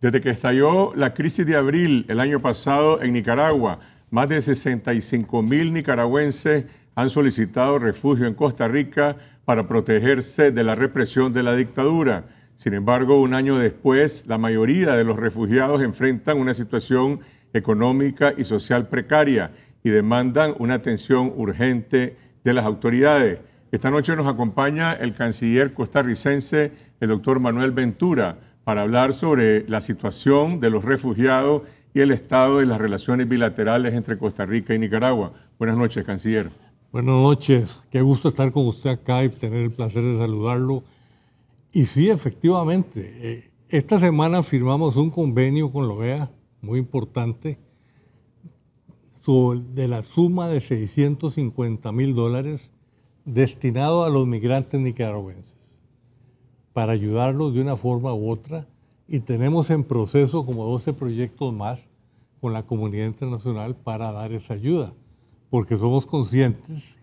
Desde que estalló la crisis de abril el año pasado en Nicaragua, más de 65 mil nicaragüenses han solicitado refugio en Costa Rica para protegerse de la represión de la dictadura. Sin embargo, un año después, la mayoría de los refugiados enfrentan una situación económica y social precaria y demandan una atención urgente de las autoridades. Esta noche nos acompaña el canciller costarricense, el doctor Manuel Ventura para hablar sobre la situación de los refugiados y el estado de las relaciones bilaterales entre Costa Rica y Nicaragua. Buenas noches, canciller. Buenas noches, qué gusto estar con usted acá y tener el placer de saludarlo. Y sí, efectivamente, eh, esta semana firmamos un convenio con la OEA, muy importante, de la suma de 650 mil dólares destinado a los migrantes nicaragüenses para ayudarlos de una forma u otra y tenemos en proceso como 12 proyectos más con la comunidad internacional para dar esa ayuda, porque somos conscientes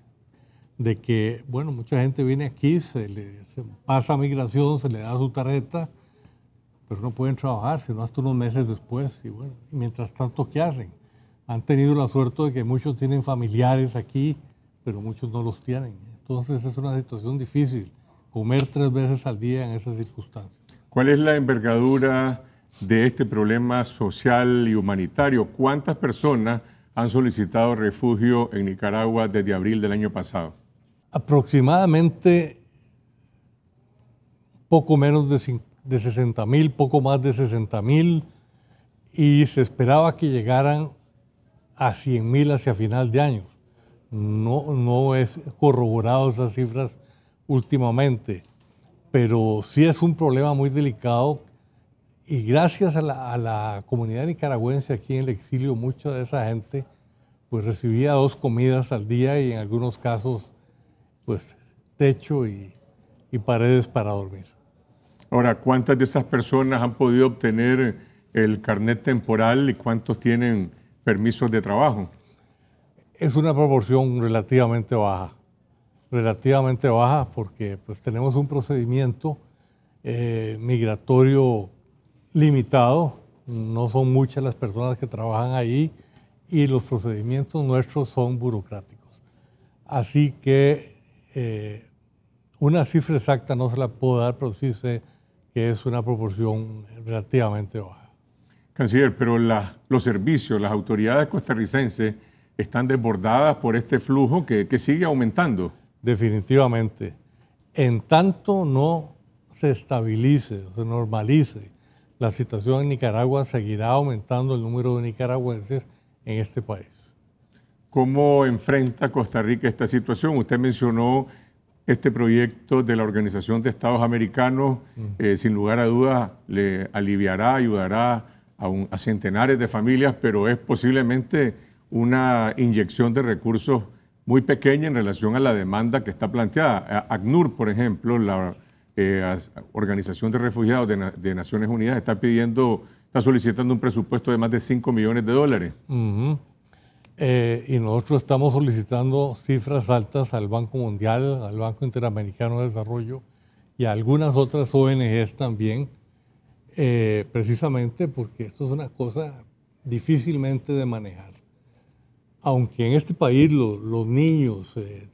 de que, bueno, mucha gente viene aquí, se le pasa migración, se le da su tarjeta, pero no pueden trabajar, sino hasta unos meses después. Y bueno, y mientras tanto, ¿qué hacen? Han tenido la suerte de que muchos tienen familiares aquí, pero muchos no los tienen. Entonces es una situación difícil comer tres veces al día en esas circunstancias. ¿Cuál es la envergadura de este problema social y humanitario? ¿Cuántas personas han solicitado refugio en Nicaragua desde abril del año pasado? Aproximadamente poco menos de, de 60 mil, poco más de 60 mil, y se esperaba que llegaran a 100 mil hacia final de año. No, no es corroborado esas cifras últimamente, pero sí es un problema muy delicado y gracias a la, comunidad nicaragüense aquí en el exilio, mucha de esa gente pues recibía dos comidas al día y en algunos casos pues techo y paredes para dormir. Ahora, ¿cuántas de esas personas han podido obtener el carnet temporal y cuántos tienen permisos de trabajo? Es una proporción relativamente baja relativamente baja porque pues, tenemos un procedimiento eh, migratorio limitado, no son muchas las personas que trabajan ahí y los procedimientos nuestros son burocráticos. Así que eh, una cifra exacta no se la puedo dar, pero sí sé que es una proporción relativamente baja. Canciller, pero los servicios, las autoridades costarricenses están desbordadas por este flujo que sigue aumentando definitivamente. En tanto no se estabilice, se normalice la situación en Nicaragua, seguirá aumentando el número de nicaragüenses en este país. ¿Cómo enfrenta Costa Rica esta situación? Usted mencionó este proyecto de la Organización de Estados Americanos, eh, sin lugar a dudas, le aliviará, ayudará a, centenares de familias, pero es posiblemente una inyección de recursos muy pequeña en relación a la demanda que está planteada. ACNUR, por ejemplo, la eh, Organización de Refugiados de, Naciones Unidas, está pidiendo, está solicitando un presupuesto de más de 5 millones de dólares. Eh, y nosotros estamos solicitando cifras altas al Banco Mundial, al Banco Interamericano de Desarrollo y a algunas otras ONGs también, eh, precisamente porque esto es una cosa difícilmente de manejar aunque en este país los niños eh,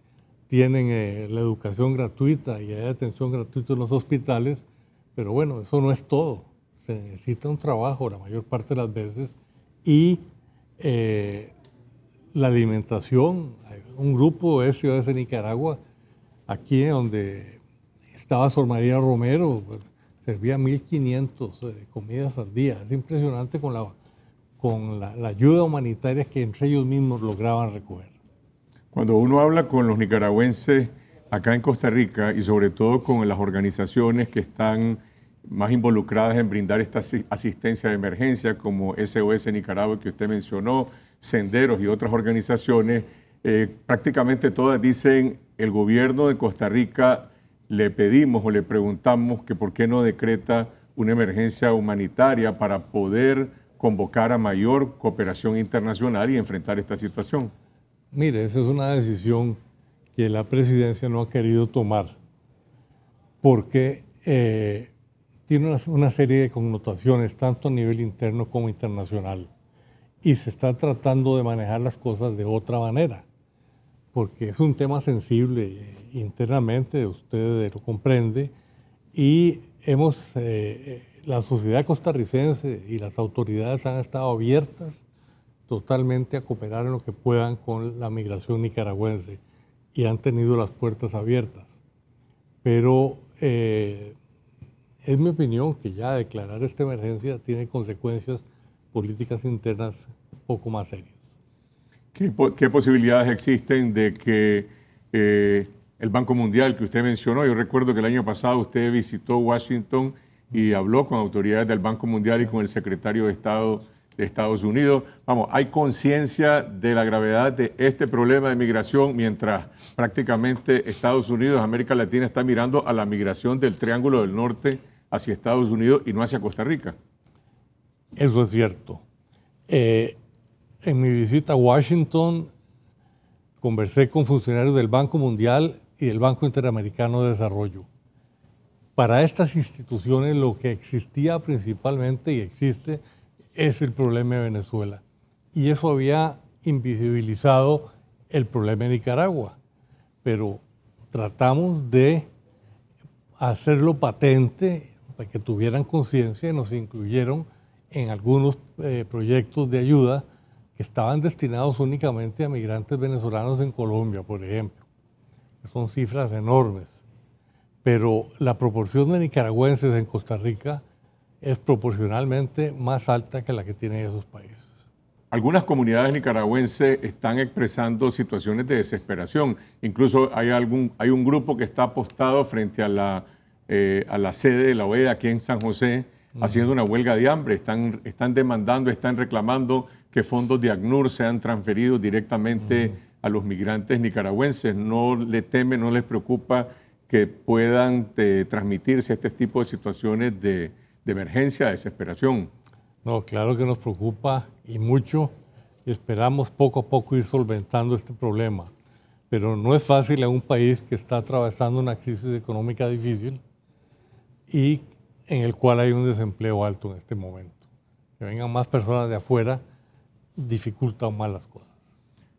tienen eh, la educación gratuita y hay atención gratuita en los hospitales, pero bueno, eso no es todo. Se necesita un trabajo la mayor parte de las veces y eh, la alimentación. Un grupo de ciudades de Nicaragua, aquí donde estaba Sor María Romero, pues, servía 1.500 comidas al día. Es impresionante con la con la, ayuda humanitaria que entre ellos mismos lograban recoger. Cuando uno habla con los nicaragüenses acá en Costa Rica y sobre todo con las organizaciones que están más involucradas en brindar esta asistencia de emergencia, como SOS Nicaragua que usted mencionó, Senderos y otras organizaciones, eh, prácticamente todas dicen, el gobierno de Costa Rica le pedimos o le preguntamos que por qué no decreta una emergencia humanitaria para poder convocar a mayor cooperación internacional y enfrentar esta situación? Mire, esa es una decisión que la presidencia no ha querido tomar porque eh, tiene una, serie de connotaciones, tanto a nivel interno como internacional. Y se está tratando de manejar las cosas de otra manera, porque es un tema sensible eh, internamente, usted lo comprende, y hemos eh, la sociedad costarricense y las autoridades han estado abiertas totalmente a cooperar en lo que puedan con la migración nicaragüense y han tenido las puertas abiertas. Pero eh, es mi opinión que ya declarar esta emergencia tiene consecuencias políticas internas poco más serias. ¿Qué, posibilidades existen de que eh, el Banco Mundial que usted mencionó, yo recuerdo que el año pasado usted visitó Washington, y habló con autoridades del Banco Mundial y con el secretario de Estado de Estados Unidos. Vamos, hay conciencia de la gravedad de este problema de migración mientras prácticamente Estados Unidos, América Latina está mirando a la migración del Triángulo del Norte hacia Estados Unidos y no hacia Costa Rica. Eso es cierto. Eh, en mi visita a Washington conversé con funcionarios del Banco Mundial y del Banco Interamericano de Desarrollo para estas instituciones lo que existía principalmente y existe es el problema de Venezuela. Y eso había invisibilizado el problema de Nicaragua. Pero tratamos de hacerlo patente para que tuvieran conciencia y nos incluyeron en algunos eh, proyectos de ayuda que estaban destinados únicamente a migrantes venezolanos en Colombia, por ejemplo. Son cifras enormes pero la proporción de nicaragüenses en Costa Rica es proporcionalmente más alta que la que tienen esos países. Algunas comunidades nicaragüenses están expresando situaciones de desesperación. Incluso hay, algún, hay un grupo que está apostado frente a la, eh, sede de la OEA aquí en San José, mm. haciendo una huelga de hambre. Están, están demandando, están reclamando que fondos de ACNUR sean transferidos directamente mm. a los migrantes nicaragüenses. No le temen, no les preocupa que puedan eh, transmitirse este tipo de situaciones de, emergencia, de desesperación. No, claro que nos preocupa y mucho. Esperamos poco a poco ir solventando este problema. Pero no es fácil en un país que está atravesando una crisis económica difícil y en el cual hay un desempleo alto en este momento. Que vengan más personas de afuera dificulta más las cosas.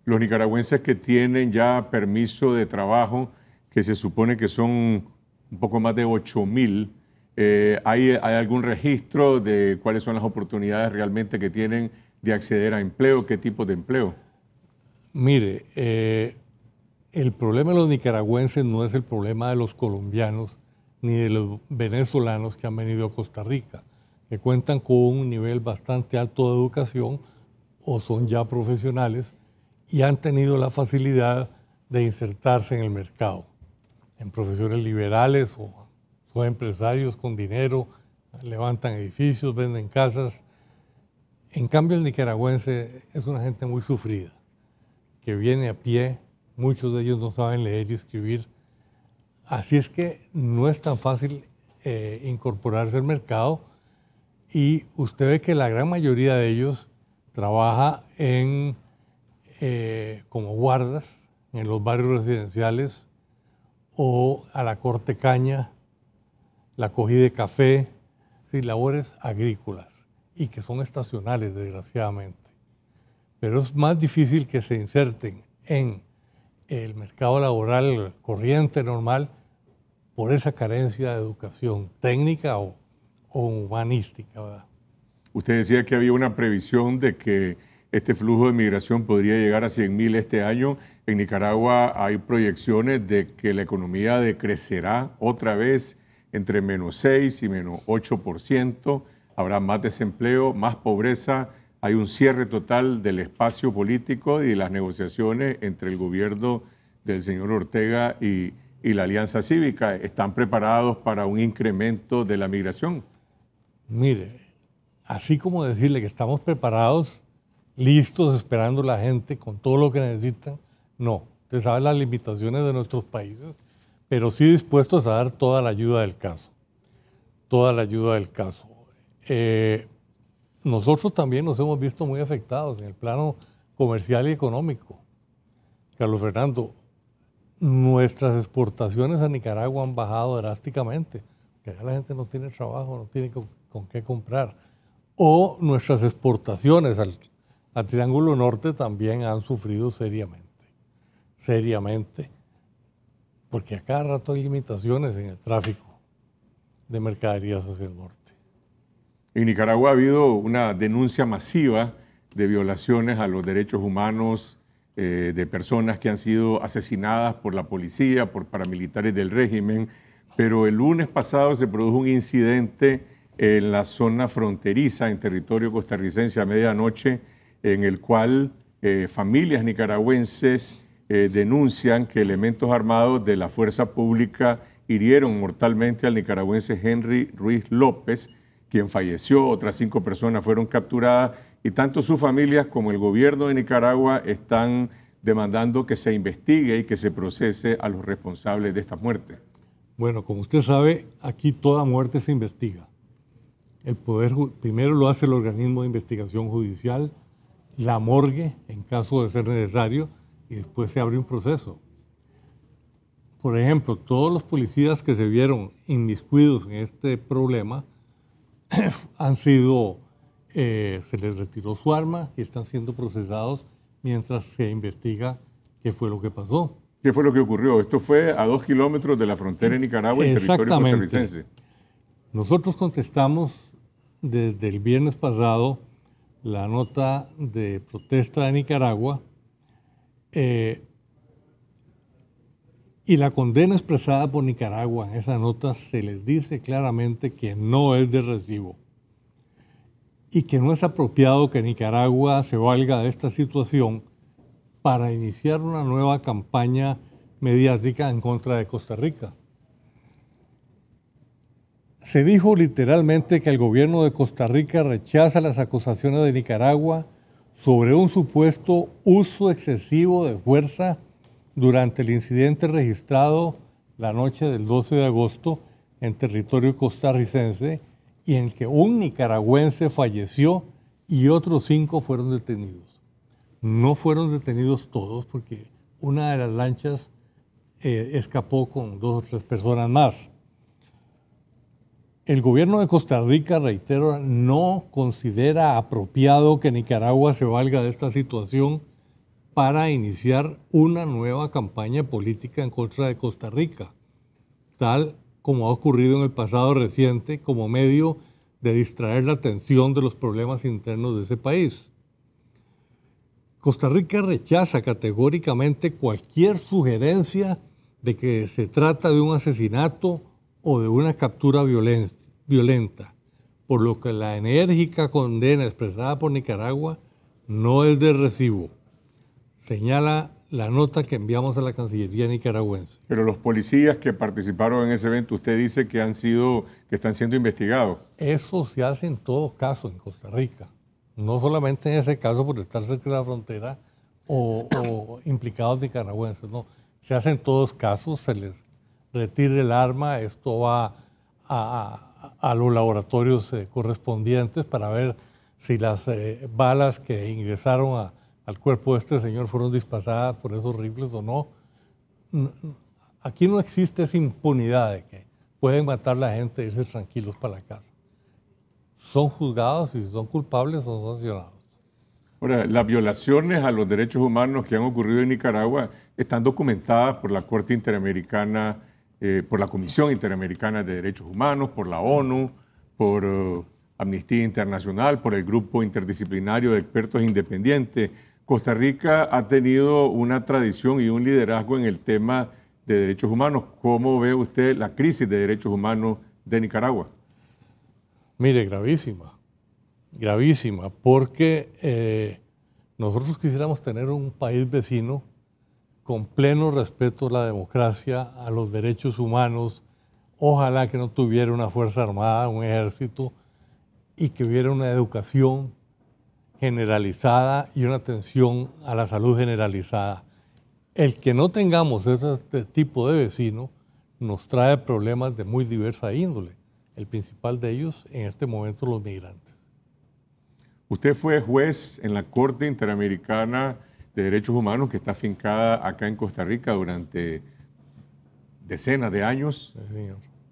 Los nicaragüenses que tienen ya permiso de trabajo, que se supone que son un poco más de 8.000, mil. Eh, ¿hay, algún registro de cuáles son las oportunidades realmente que tienen de acceder a empleo? ¿Qué tipo de empleo? Mire, eh, el problema de los nicaragüenses no es el problema de los colombianos ni de los venezolanos que han venido a Costa Rica, que cuentan con un nivel bastante alto de educación o son ya profesionales y han tenido la facilidad de insertarse en el mercado en profesiones liberales o son empresarios con dinero, levantan edificios, venden casas. En cambio, el nicaragüense es una gente muy sufrida, que viene a pie, muchos de ellos no saben leer y escribir. Así es que no es tan fácil eh, incorporarse al mercado y usted ve que la gran mayoría de ellos trabaja en, eh, como guardas en los barrios residenciales o a la corte caña, la cogida de café, y labores agrícolas y que son estacionales, desgraciadamente. Pero es más difícil que se inserten en el mercado laboral corriente, normal, por esa carencia de educación técnica o, humanística. Usted decía que había una previsión de que este flujo de migración podría llegar a 100.000 este año. En Nicaragua hay proyecciones de que la economía decrecerá otra vez entre menos 6 y menos 8%. Habrá más desempleo, más pobreza. Hay un cierre total del espacio político y las negociaciones entre el gobierno del señor Ortega y, y la Alianza Cívica. ¿Están preparados para un incremento de la migración? Mire, así como decirle que estamos preparados, listos esperando la gente con todo lo que necesitan. No, usted sabe las limitaciones de nuestros países, pero sí dispuestos a dar toda la ayuda del caso. Toda la ayuda del caso. Eh, nosotros también nos hemos visto muy afectados en el plano comercial y económico. Carlos Fernando, nuestras exportaciones a Nicaragua han bajado drásticamente, que allá la gente no tiene trabajo, no tiene con qué comprar. O nuestras exportaciones al, al Triángulo Norte también han sufrido seriamente. Seriamente. Porque a cada rato hay limitaciones en el tráfico de mercaderías hacia el norte. En Nicaragua ha habido una denuncia masiva de violaciones a los derechos humanos eh, de personas que han sido asesinadas por la policía, por paramilitares del régimen, pero el lunes pasado se produjo un incidente en la zona fronteriza, en territorio costarricense, a medianoche, en el cual eh, familias nicaragüenses eh, denuncian que elementos armados de la fuerza pública hirieron mortalmente al nicaragüense Henry Ruiz López, quien falleció, otras cinco personas fueron capturadas y tanto sus familias como el gobierno de Nicaragua están demandando que se investigue y que se procese a los responsables de esta muerte. Bueno, como usted sabe, aquí toda muerte se investiga. El poder primero lo hace el organismo de investigación judicial, la morgue en caso de ser necesario y después se abre un proceso. Por ejemplo, todos los policías que se vieron inmiscuidos en este problema han sido, eh, se les retiró su arma y están siendo procesados mientras se investiga qué fue lo que pasó. ¿Qué fue lo que ocurrió? Esto fue a dos kilómetros de la frontera en Nicaragua, en territorio costarricense. Nosotros contestamos desde el viernes pasado la nota de protesta de Nicaragua eh, y la condena expresada por Nicaragua en esa nota se les dice claramente que no es de recibo y que no es apropiado que Nicaragua se valga de esta situación para iniciar una nueva campaña mediática en contra de Costa Rica se dijo literalmente que el gobierno de Costa Rica rechaza las acusaciones de Nicaragua sobre un supuesto uso excesivo de fuerza durante el incidente registrado la noche del 12 de agosto en territorio costarricense y en el que un nicaragüense falleció y otros cinco fueron detenidos. No fueron detenidos todos porque una de las lanchas eh, escapó con dos o tres personas más el gobierno de Costa Rica, reitero, no considera apropiado que Nicaragua se valga de esta situación para iniciar una nueva campaña política en contra de Costa Rica, tal como ha ocurrido en el pasado reciente como medio de distraer la atención de los problemas internos de ese país. Costa Rica rechaza categóricamente cualquier sugerencia de que se trata de un asesinato o de una captura violenta, por lo que la enérgica condena expresada por Nicaragua no es de recibo, señala la nota que enviamos a la Cancillería nicaragüense. Pero los policías que participaron en ese evento, usted dice que han sido, que están siendo investigados. Eso se hace en todos casos en Costa Rica, no solamente en ese caso por estar cerca de la frontera o, o implicados nicaragüenses, no, se hace en todos casos, se les retire el arma, esto va a, a, los laboratorios eh, correspondientes para ver si las eh, balas que ingresaron al cuerpo de este señor fueron disparadas por esos rifles o no. Aquí no existe esa impunidad de que pueden matar a la gente y irse tranquilos para la casa. Son juzgados y si son culpables son sancionados. Ahora, las violaciones a los derechos humanos que han ocurrido en Nicaragua están documentadas por la Corte Interamericana eh, por la Comisión Interamericana de Derechos Humanos, por la ONU, por eh, Amnistía Internacional, por el Grupo Interdisciplinario de Expertos Independientes. Costa Rica ha tenido una tradición y un liderazgo en el tema de derechos humanos. ¿Cómo ve usted la crisis de derechos humanos de Nicaragua? Mire, gravísima, gravísima, porque eh, nosotros quisiéramos tener un país vecino con pleno respeto a la democracia, a los derechos humanos. Ojalá que no tuviera una Fuerza Armada, un ejército, y que hubiera una educación generalizada y una atención a la salud generalizada. El que no tengamos ese tipo de vecino nos trae problemas de muy diversa índole. El principal de ellos en este momento los migrantes. Usted fue juez en la Corte Interamericana de Derechos Humanos que está afincada acá en Costa Rica durante decenas de años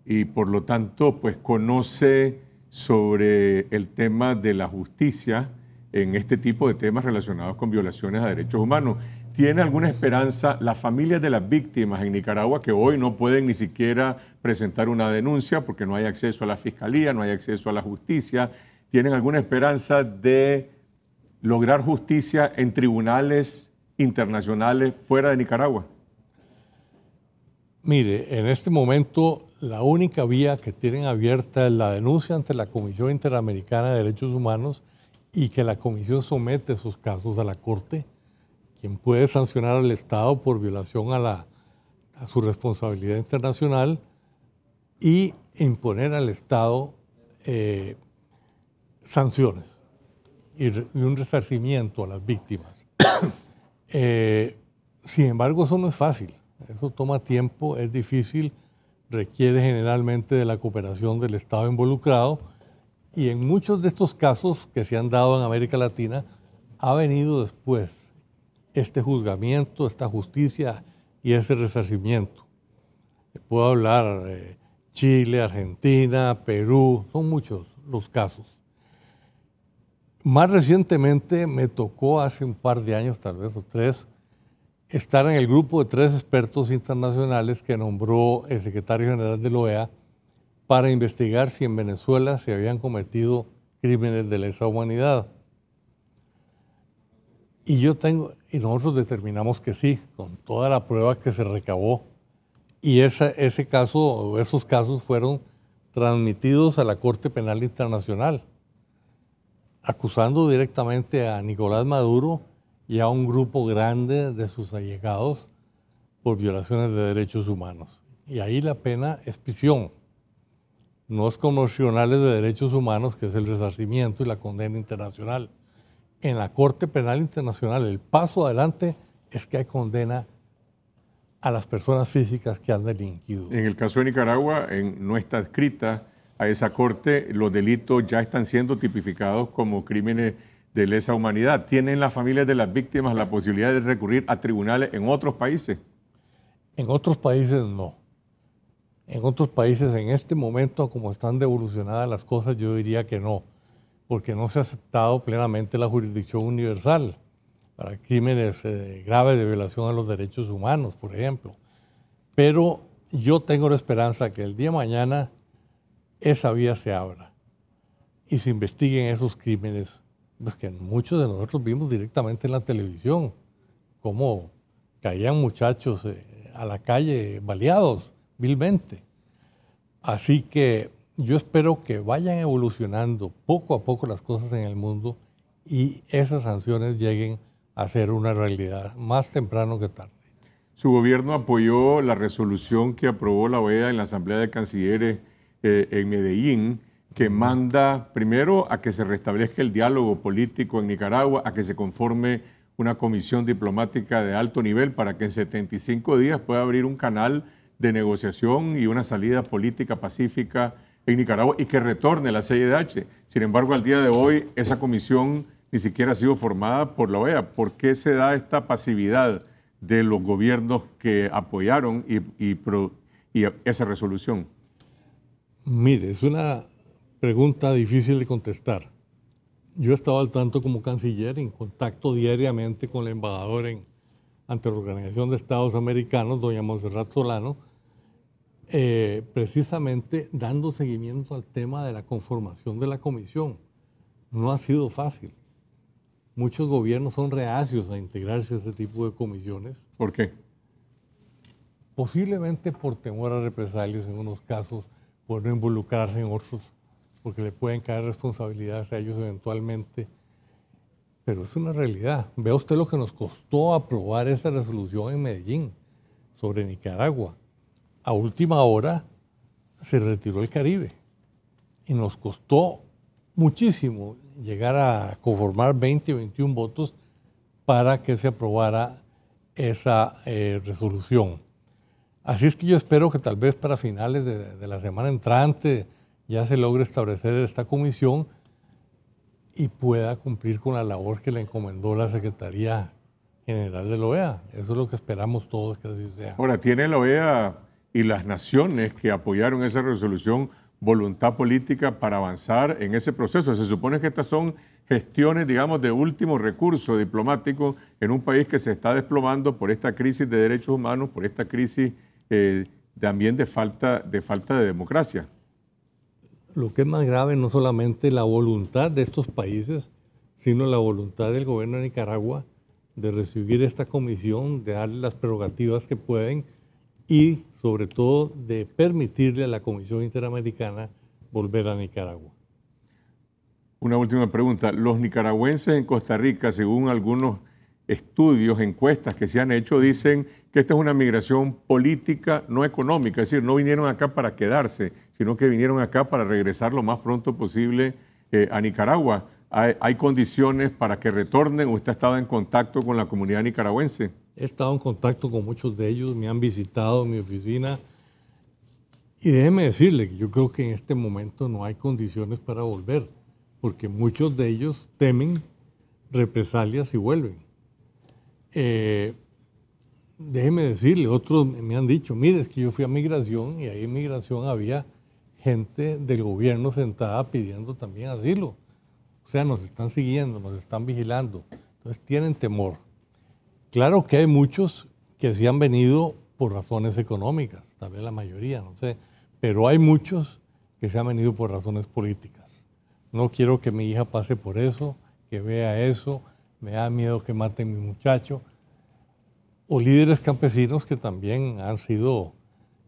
y por lo tanto pues conoce sobre el tema de la justicia en este tipo de temas relacionados con violaciones a derechos humanos. ¿Tiene alguna esperanza las familias de las víctimas en Nicaragua que hoy no pueden ni siquiera presentar una denuncia porque no hay acceso a la fiscalía, no hay acceso a la justicia? ¿Tienen alguna esperanza de lograr justicia en tribunales internacionales fuera de Nicaragua? Mire, en este momento la única vía que tienen abierta es la denuncia ante la Comisión Interamericana de Derechos Humanos y que la Comisión somete sus casos a la Corte, quien puede sancionar al Estado por violación a, la, su responsabilidad internacional y imponer al Estado eh, sanciones y un resarcimiento a las víctimas. Eh, sin embargo, eso no es fácil. Eso toma tiempo, es difícil, requiere generalmente de la cooperación del Estado involucrado y en muchos de estos casos que se han dado en América Latina ha venido después este juzgamiento, esta justicia y ese resarcimiento. Puedo hablar de eh, Chile, Argentina, Perú, son muchos los casos. Más recientemente me tocó hace un par de años, tal vez o tres, estar en el grupo de tres expertos internacionales que nombró el secretario general de la e OEA para investigar si en Venezuela se habían cometido crímenes de lesa humanidad. Y yo tengo, y nosotros determinamos que sí, con toda la prueba que se recabó. Y ese caso, esos casos fueron transmitidos a la Corte Penal Internacional acusando directamente a Nicolás Maduro y a un grupo grande de sus allegados por violaciones de derechos humanos. Y ahí la pena es prisión. No es conocionales de derechos humanos, que es el resarcimiento y la condena internacional. En la Corte Penal Internacional el paso adelante es que hay condena a las personas físicas que han delinquido. En el caso de Nicaragua en, no está escrita a esa corte, los delitos ya están siendo tipificados como crímenes de lesa humanidad. ¿Tienen las familias de las víctimas la posibilidad de recurrir a tribunales en otros países? En otros países no. En otros países, en este momento, como están devolucionadas las cosas, yo diría que no, porque no se ha aceptado plenamente la jurisdicción universal para crímenes eh, graves de violación a los derechos humanos, por ejemplo. Pero yo tengo la esperanza que el día de mañana esa vía se abra y se investiguen esos crímenes, pues, que muchos de nosotros vimos directamente en la televisión, cómo caían muchachos eh, a la calle baleados vilmente. Así que yo espero que vayan evolucionando poco a poco las cosas en el mundo y esas sanciones lleguen a ser una realidad más temprano que tarde. Su gobierno apoyó la resolución que aprobó la OEA en la Asamblea de Cancilleres eh, en Medellín que manda primero a que se restablezca el diálogo político en Nicaragua, a que se conforme una comisión diplomática de alto nivel para que en 75 días pueda abrir un canal de negociación y una salida política pacífica en Nicaragua y que retorne la CIDH. Sin embargo, al día de hoy esa comisión ni siquiera ha sido formada por la OEA. ¿Por qué se da esta pasividad de los gobiernos que apoyaron y esa resolución? Mire, es una pregunta difícil de contestar. Yo he estado al tanto como canciller en contacto diariamente con el embajador en, ante la Organización de Estados Americanos, doña Monserrat Solano, eh, precisamente dando seguimiento al tema de la conformación de la comisión. No ha sido fácil. Muchos gobiernos son reacios a integrarse a ese tipo de comisiones. ¿Por qué? Posiblemente por temor a represalias en unos casos por no involucrarse en otros, porque le pueden caer responsabilidades a ellos eventualmente. Pero es una realidad. Vea usted lo que nos costó aprobar esa resolución en Medellín sobre Nicaragua. A última hora se retiró el Caribe y nos costó muchísimo llegar a conformar 20, o 21 votos para que se aprobara esa eh, resolución. Así es que yo espero que tal vez para finales de, la semana entrante ya se logre establecer esta comisión y pueda cumplir con la labor que le encomendó la Secretaría General de la OEA. Eso es lo que esperamos todos que así sea. Ahora, tiene la OEA y las naciones que apoyaron esa resolución voluntad política para avanzar en ese proceso. Se supone que estas son gestiones, digamos, de último recurso diplomático en un país que se está desplomando por esta crisis de derechos humanos, por esta crisis eh, también de falta, de falta de democracia. Lo que es más grave no solamente la voluntad de estos países, sino la voluntad del gobierno de Nicaragua de recibir esta comisión, de darle las prerrogativas que pueden y sobre todo de permitirle a la Comisión Interamericana volver a Nicaragua. Una última pregunta. Los nicaragüenses en Costa Rica, según algunos estudios, encuestas que se han hecho, dicen que esta es una migración política, no económica, es decir, no vinieron acá para quedarse, sino que vinieron acá para regresar lo más pronto posible eh, a Nicaragua. Hay, condiciones para que retornen? ¿Usted ha estado en contacto con la comunidad nicaragüense? He estado en contacto con muchos de ellos, me han visitado en mi oficina. Y déjeme decirle que yo creo que en este momento no hay condiciones para volver, porque muchos de ellos temen represalias si vuelven. Eh, déjeme decirle, otros me han dicho, mire, es que yo fui a migración y ahí en migración había gente del gobierno sentada pidiendo también asilo. O sea, nos están siguiendo, nos están vigilando. Entonces tienen temor. Claro que hay muchos que sí han venido por razones económicas, tal vez la mayoría, no sé, pero hay muchos que se han venido por razones políticas. No quiero que mi hija pase por eso, que vea eso, me da miedo que maten mi muchacho o líderes campesinos que también han sido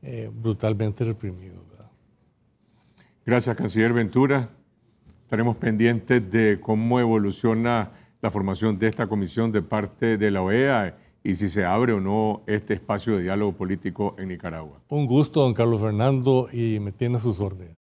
eh, brutalmente reprimidos. Gracias, canciller Ventura. Estaremos pendientes de cómo evoluciona la formación de esta comisión de parte de la OEA y si se abre o no este espacio de diálogo político en Nicaragua. Un gusto, don Carlos Fernando, y me tiene a sus órdenes.